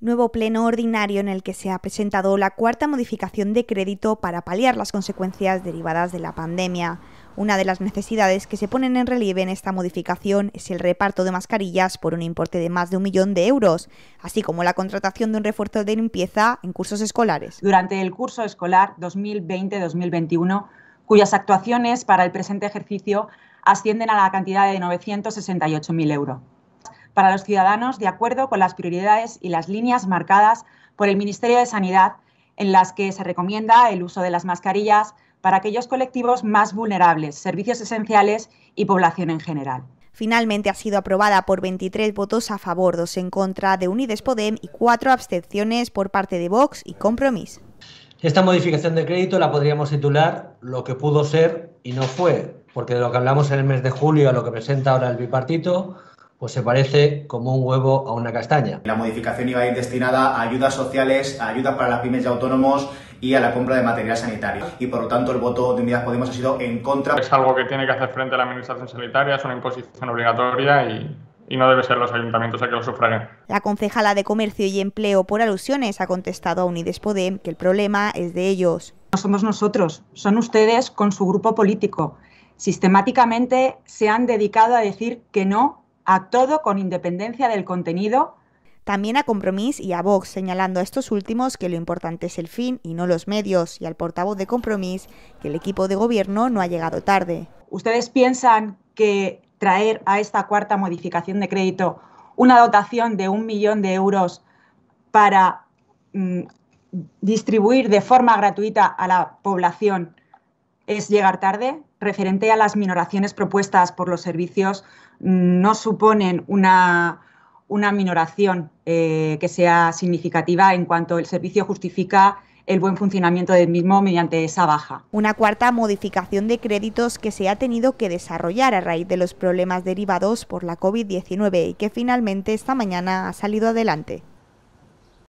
nuevo pleno ordinario en el que se ha presentado la cuarta modificación de crédito para paliar las consecuencias derivadas de la pandemia. Una de las necesidades que se ponen en relieve en esta modificación es el reparto de mascarillas por un importe de más de un millón de euros, así como la contratación de un refuerzo de limpieza en cursos escolares. Durante el curso escolar 2020-2021, cuyas actuaciones para el presente ejercicio ascienden a la cantidad de 968.000 euros para los ciudadanos de acuerdo con las prioridades y las líneas marcadas por el Ministerio de Sanidad, en las que se recomienda el uso de las mascarillas para aquellos colectivos más vulnerables, servicios esenciales y población en general. Finalmente ha sido aprobada por 23 votos a favor, dos en contra de Unides Podem y cuatro abstenciones por parte de Vox y Compromís. Esta modificación de crédito la podríamos titular lo que pudo ser y no fue, porque de lo que hablamos en el mes de julio a lo que presenta ahora el bipartito pues se parece como un huevo a una castaña. La modificación iba a ir destinada a ayudas sociales, a ayudas para las pymes y autónomos y a la compra de material sanitario. Y por lo tanto el voto de Unidas Podemos ha sido en contra. Es algo que tiene que hacer frente a la Administración Sanitaria, es una imposición obligatoria y, no debe ser los ayuntamientos a que lo sufraguen. La concejala de Comercio y Empleo por alusiones ha contestado a Unides Podem que el problema es de ellos. No somos nosotros, son ustedes con su grupo político. Sistemáticamente se han dedicado a decir que no a todo con independencia del contenido. También a Compromís y a Vox, señalando a estos últimos que lo importante es el fin y no los medios, y al portavoz de Compromís que el equipo de gobierno no ha llegado tarde. ¿Ustedes piensan que traer a esta cuarta modificación de crédito una dotación de un millón de euros para mm, distribuir de forma gratuita a la población es llegar tarde. Referente a las minoraciones propuestas por los servicios, mm, no suponen una, minoración eh, que sea significativa en cuanto el servicio justifica el buen funcionamiento del mismo mediante esa baja. Una cuarta modificación de créditos que se ha tenido que desarrollar a raíz de los problemas derivados por la COVID-19 y que finalmente esta mañana ha salido adelante.